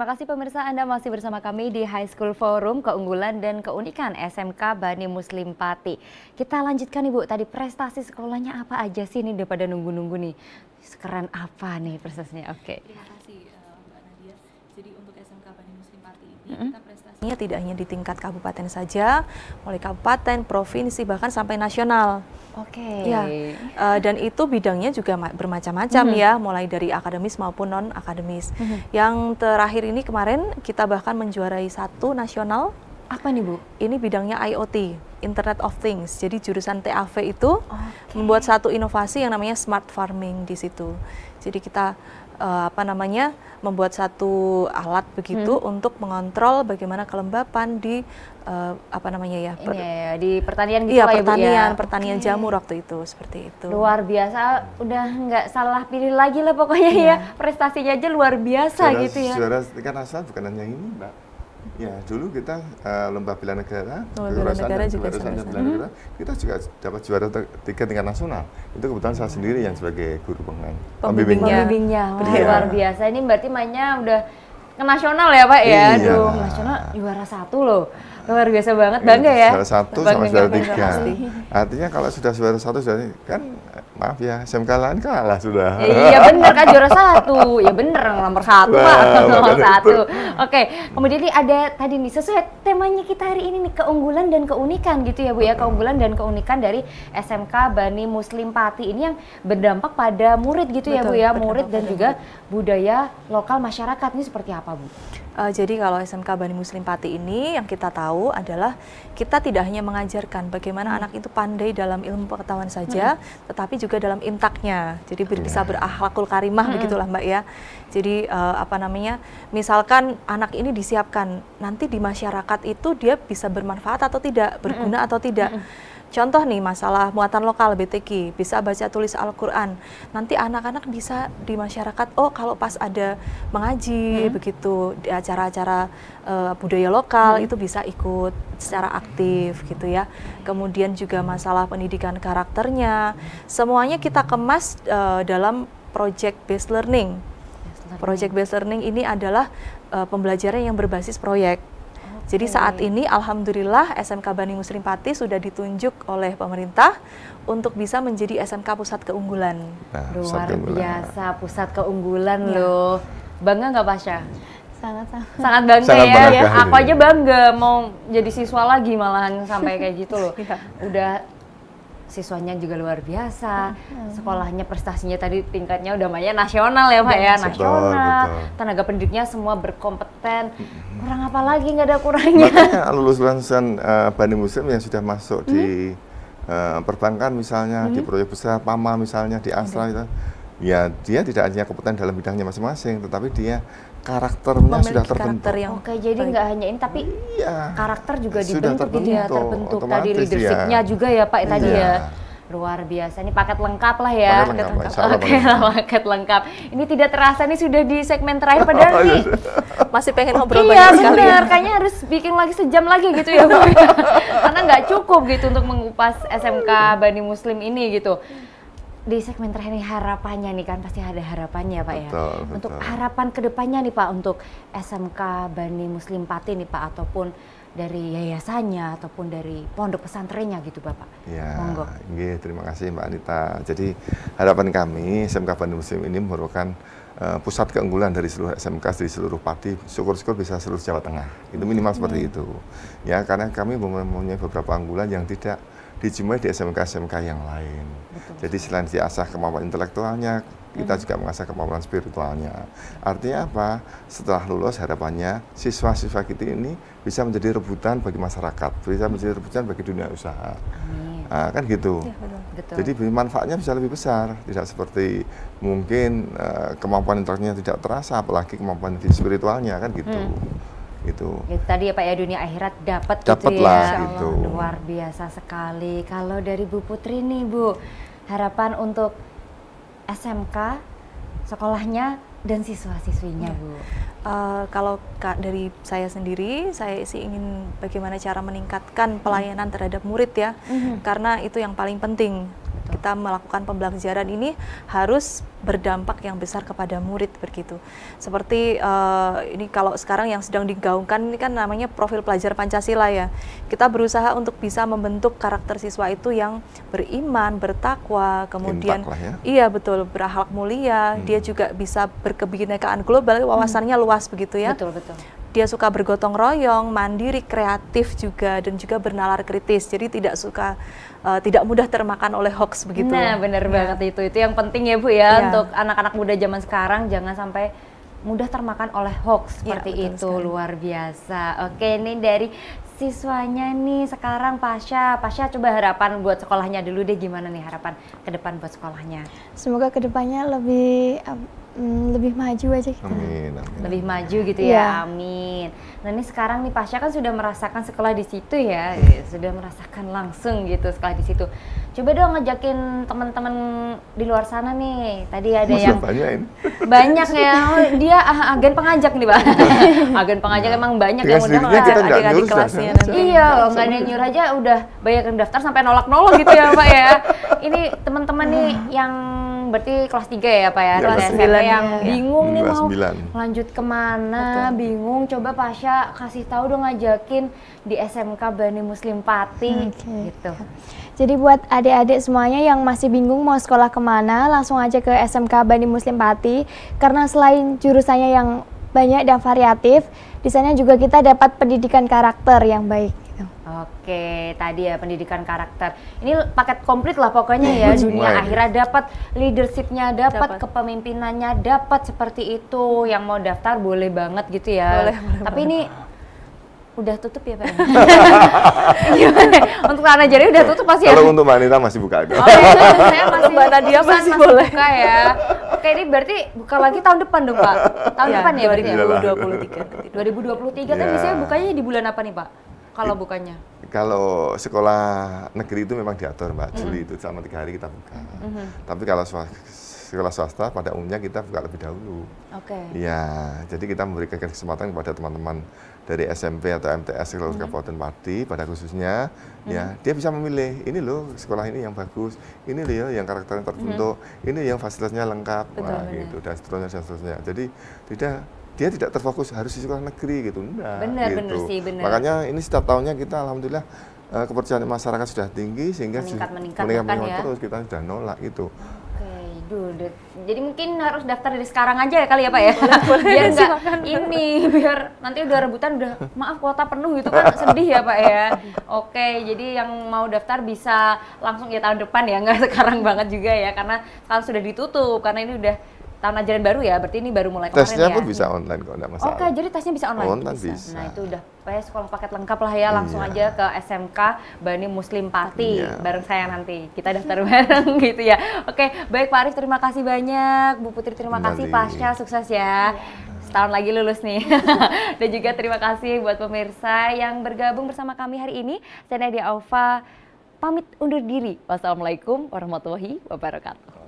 Terima kasih pemirsa Anda masih bersama kami di High School Forum Keunggulan dan Keunikan SMK Bani Muslim Pati. Kita lanjutkan Ibu, tadi prestasi sekolahnya apa aja sih ini daripada nunggu-nunggu nih? Sekeren apa nih prestasinya? Oke. Okay. Terima kasih eh, Mbak Nadia. Jadi untuk SMK Bani Muslim Pati ini mm -hmm. kita ini tidak hanya di tingkat kabupaten saja, mulai kabupaten, provinsi, bahkan sampai nasional. Oke. Okay. Ya. Uh, dan itu bidangnya juga bermacam-macam mm -hmm. ya, mulai dari akademis maupun non akademis. Mm -hmm. Yang terakhir ini kemarin kita bahkan menjuarai satu nasional. Apa nih Bu? Ini bidangnya IoT, Internet of Things. Jadi jurusan TAV itu okay. membuat satu inovasi yang namanya smart farming di situ. Jadi kita uh, apa namanya membuat satu alat begitu hmm. untuk mengontrol bagaimana kelembapan di uh, apa namanya ya, per, ya, ya, di pertanian gitu iya, lah pertanian, ya, ya, pertanian okay. jamur waktu itu seperti itu. Luar biasa, udah nggak salah pilih lagi lah pokoknya ya, ya prestasinya aja luar biasa suara, gitu ya. suara kan asal bukan hanya ini, Mbak Ya, dulu kita uh, eh, lomba bela negara, oh, negara juga juara bela negara, hmm. kita juga dapat juara tiga tingkat nasional. Itu kebetulan saya sendiri yang sebagai guru pengen pembimbingnya. Pembimbingnya, oh, luar biasa. Ini berarti mainnya udah ke nasional ya Pak ya, iya. Aduh, nasional juara satu loh. Luar biasa banget, iya, bangga ya. Juara satu sama juara tiga. Artinya kalau sudah juara satu, sudah kan maaf ya SMK lain kalah sudah. Iya bener kan juara satu, ya bener nomor satu nah, pak nomor satu. Oke, kemudian ini ada tadi nih sesuai temanya kita hari ini nih keunggulan dan keunikan gitu ya bu ya keunggulan dan keunikan dari SMK Bani Muslim Pati ini yang berdampak pada murid gitu ya, betul, ya bu ya murid dan juga budaya lokal masyarakat ini seperti apa bu? Uh, jadi kalau SMK Bani Muslim Pati ini yang kita tahu adalah kita tidak hanya mengajarkan bagaimana hmm. anak itu pandai dalam ilmu pengetahuan saja, hmm. tetapi juga dalam intaknya. Jadi yeah. bisa iya. berakhlakul karimah hmm. begitulah Mbak ya. Jadi uh, apa namanya? Misalkan anak ini disiapkan nanti di masyarakat itu dia bisa bermanfaat atau tidak, berguna hmm. atau tidak. Hmm Contoh nih masalah muatan lokal BTK, bisa baca tulis Al-Qur'an. Nanti anak-anak bisa di masyarakat oh kalau pas ada mengaji hmm. begitu di acara-acara uh, budaya lokal hmm. itu bisa ikut secara aktif gitu ya. Kemudian juga masalah pendidikan karakternya. Semuanya kita kemas uh, dalam project based learning. Project based learning ini adalah uh, pembelajaran yang berbasis proyek. Jadi hmm. saat ini alhamdulillah SMK Bani Muslim Pati sudah ditunjuk oleh pemerintah untuk bisa menjadi SMK pusat keunggulan. Nah, Luar keunggulan. biasa pusat keunggulan ya. loh. Bangga nggak Pasha? sangat sangat sangat bangga sangat ya. Bangga, ya. Aku aja bangga mau jadi siswa lagi malahan sampai kayak gitu loh. Iya. Udah siswanya juga luar biasa, mm-hmm. sekolahnya prestasinya tadi tingkatnya udah banyak nasional ya Pak ya, nasional, tenaga pendidiknya semua berkompeten, mm-hmm. kurang apa lagi nggak ada kurangnya. Makanya lulusan uh, eh, Bani Muslim yang sudah masuk hmm? di uh, perbankan misalnya, hmm? di proyek besar, PAMA misalnya, di Astra okay. itu ya dia tidak hanya kompeten dalam bidangnya masing-masing tetapi dia karakternya Memiliki sudah terbentuk. Karakter yang Oke, jadi nggak hanya ini tapi iya, karakter juga sudah dibentuk terbentuk, terbentuk tadi leadershipnya ya. juga ya Pak tadi iya. ya. Luar biasa, ini paket lengkap lah ya. Paket lengkap, paket lengkap. Oke, lah, paket lengkap. Ini tidak terasa nih sudah di segmen terakhir padahal nih masih pengen ngobrol iya, banyak sekali. Iya benar, kayaknya harus bikin lagi sejam lagi gitu ya, Bu. Karena nggak cukup gitu untuk mengupas SMK Bani Muslim ini gitu di segmen terakhir ini harapannya nih kan pasti ada harapannya Pak ya. betul, ya. Betul. Untuk harapan kedepannya nih Pak untuk SMK Bani Muslim Pati nih Pak ataupun dari yayasannya ataupun dari pondok pesantrennya gitu Bapak. Ya, Monggo. terima kasih Mbak Anita. Jadi harapan kami SMK Bani Muslim ini merupakan uh, pusat keunggulan dari seluruh SMK di seluruh Pati, syukur-syukur bisa seluruh Jawa Tengah. Itu minimal hmm. seperti itu. Ya, karena kami mempunyai beberapa unggulan yang tidak dijumpai di SMK-SMK yang lain. Betul. Jadi selain diasah kemampuan intelektualnya, kita hmm. juga mengasah kemampuan spiritualnya. Artinya apa? Setelah lulus harapannya siswa-siswa kita ini bisa menjadi rebutan bagi masyarakat, bisa menjadi rebutan bagi dunia usaha. Nah, kan gitu. Ya, Jadi manfaatnya bisa lebih besar, tidak seperti mungkin uh, kemampuan intelektualnya tidak terasa, apalagi kemampuan spiritualnya kan gitu. Hmm gitu. Ya, tadi ya Pak ya dunia akhirat dapat gitu ya. Gitu. Luar biasa sekali. Kalau dari Bu Putri nih Bu, harapan untuk SMK sekolahnya dan siswa-siswinya ya. Bu. Uh, kalau kak, dari saya sendiri, saya sih ingin bagaimana cara meningkatkan pelayanan terhadap murid ya, -hmm. karena itu yang paling penting kita melakukan pembelajaran ini harus berdampak yang besar kepada murid begitu. Seperti uh, ini kalau sekarang yang sedang digaungkan ini kan namanya profil pelajar Pancasila ya. Kita berusaha untuk bisa membentuk karakter siswa itu yang beriman, bertakwa, kemudian ya. iya betul berahlak mulia, hmm. dia juga bisa berkebinekaan global, wawasannya hmm. luas begitu ya. Betul betul dia suka bergotong royong, mandiri, kreatif juga dan juga bernalar kritis. Jadi tidak suka uh, tidak mudah termakan oleh hoax begitu. Nah, benar ya. banget itu. Itu yang penting ya, Bu ya, ya. untuk anak-anak muda zaman sekarang jangan sampai mudah termakan oleh hoax iya, seperti ya, itu. Sekali. Luar biasa. Oke, ini dari siswanya nih sekarang Pasha. Pasha coba harapan buat sekolahnya dulu deh gimana nih harapan ke depan buat sekolahnya? Semoga ke depannya lebih um, Mm, lebih maju aja kita. Amin, amin. Lebih maju gitu ya, yeah. amin. Nah ini sekarang nih Pasha kan sudah merasakan sekolah di situ ya, hmm. iya, sudah merasakan langsung gitu sekolah di situ. Coba dong ngajakin teman-teman di luar sana nih. Tadi ada Masih yang banyain. banyak ya. Oh, dia ah, ah agen pengajak nih pak. agen pengajak emang banyak yang udah ngajar adik-adik kelasnya. Nanti. Iya, nggak ada nyuruh aja udah banyak yang daftar sampai nolak-nolak gitu ya pak ya. Ini teman-teman nih hmm. yang berarti kelas 3 ya pak ya, ya kelas 9 yang ya. bingung nih mau lanjut kemana, Betul. bingung. Coba Pasha kasih tahu dong ngajakin di SMK Bani Muslim Pati okay. gitu. Jadi buat adik-adik semuanya yang masih bingung mau sekolah kemana, langsung aja ke SMK Bani Muslim Pati. Karena selain jurusannya yang banyak dan variatif, di sana juga kita dapat pendidikan karakter yang baik gitu. Oke, tadi ya pendidikan karakter. Ini paket komplit lah pokoknya ya. Dunia ya. akhirnya dapat, leadershipnya dapat, kepemimpinannya dapat seperti itu. Yang mau daftar boleh banget gitu ya. Boleh, boleh, Tapi boleh. ini udah tutup ya Pak? Untuk anak jari udah tutup pasti Kalau ya? Kalau untuk wanita masih buka. Ada. Oh, iya, saya masih Mbak Nadia masih, masih boleh. buka ya. Oke, ini berarti buka lagi tahun depan dong Pak? Tahun iya, depan ya berarti 2023. Ya? 2023 kan ya. biasanya bukanya di bulan apa nih Pak? kalau bukannya? Kalau sekolah negeri itu memang diatur Mbak, mm Juli mm-hmm. itu selama tiga hari kita buka. Mm-hmm. Tapi kalau sekolah swasta pada umumnya kita buka lebih dahulu. Oke. Okay. Ya, jadi kita memberikan kesempatan kepada teman-teman dari SMP atau MTS Sekolah mm-hmm. Kabupaten Pati pada khususnya, ya, mm-hmm. ya dia bisa memilih ini loh sekolah ini yang bagus, ini loh ya yang karakternya terbentuk, mm-hmm. ini yang fasilitasnya lengkap, Betul, nah, gitu dan seterusnya dan seterusnya. Jadi tidak dia tidak terfokus harus di sekolah negeri gitu Nah, benar gitu. benar sih benar makanya ini setiap tahunnya kita alhamdulillah eh, kepercayaan masyarakat sudah tinggi sehingga meningkat meningkat, meningkat, meningkat ya. terus kita sudah nolak itu Duh, jadi mungkin harus daftar dari sekarang aja ya kali ya Pak ya. Iya, boleh, biar enggak ini biar nanti udah rebutan udah maaf kuota penuh gitu kan sedih ya Pak ya. Oke, jadi yang mau daftar bisa langsung ya tahun depan ya, enggak sekarang banget juga ya karena sekarang sudah ditutup karena ini udah tahun ajaran baru ya, berarti ini baru mulai kemarin tesnya ya? Tesnya pun bisa online kok, enggak masalah. Oke, oh, jadi tesnya bisa online? Online bisa. bisa. Nah itu udah, pokoknya sekolah paket lengkap lah ya, iya. langsung iya. aja ke SMK Bani Muslim Pati iya. bareng saya nanti. Kita daftar bareng gitu ya. Oke, baik Pak Arif terima kasih banyak, Bu Putri terima nanti. kasih, Pasca sukses ya. setahun lagi lulus nih. Dan juga terima kasih buat pemirsa yang bergabung bersama kami hari ini. Saya Nadia Alfa pamit undur diri. Wassalamualaikum warahmatullahi wabarakatuh.